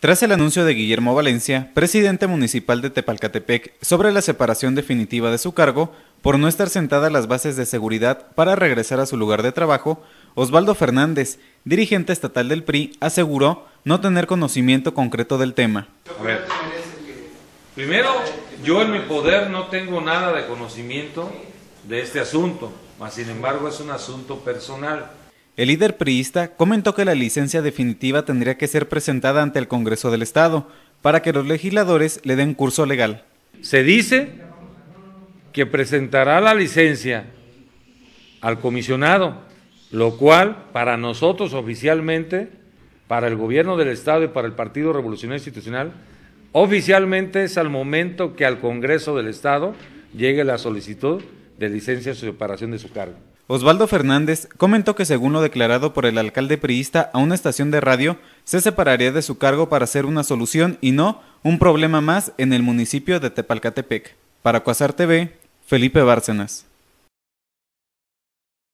Tras el anuncio de Guillermo Valencia, presidente municipal de Tepalcatepec, sobre la separación definitiva de su cargo por no estar sentada las bases de seguridad para regresar a su lugar de trabajo, Osvaldo Fernández, dirigente estatal del PRI, aseguró no tener conocimiento concreto del tema. primero, yo en mi poder no tengo nada de conocimiento de este asunto, mas sin embargo es un asunto personal. El líder priista comentó que la licencia definitiva tendría que ser presentada ante el Congreso del Estado para que los legisladores le den curso legal. Se dice que presentará la licencia al comisionado, lo cual para nosotros oficialmente, para el gobierno del Estado y para el Partido Revolucionario Institucional, oficialmente es al momento que al Congreso del Estado llegue la solicitud de licencia de separación de su cargo. Osvaldo Fernández comentó que según lo declarado por el alcalde priista a una estación de radio, se separaría de su cargo para hacer una solución y no un problema más en el municipio de Tepalcatepec. Para Cuasar TV, Felipe Bárcenas.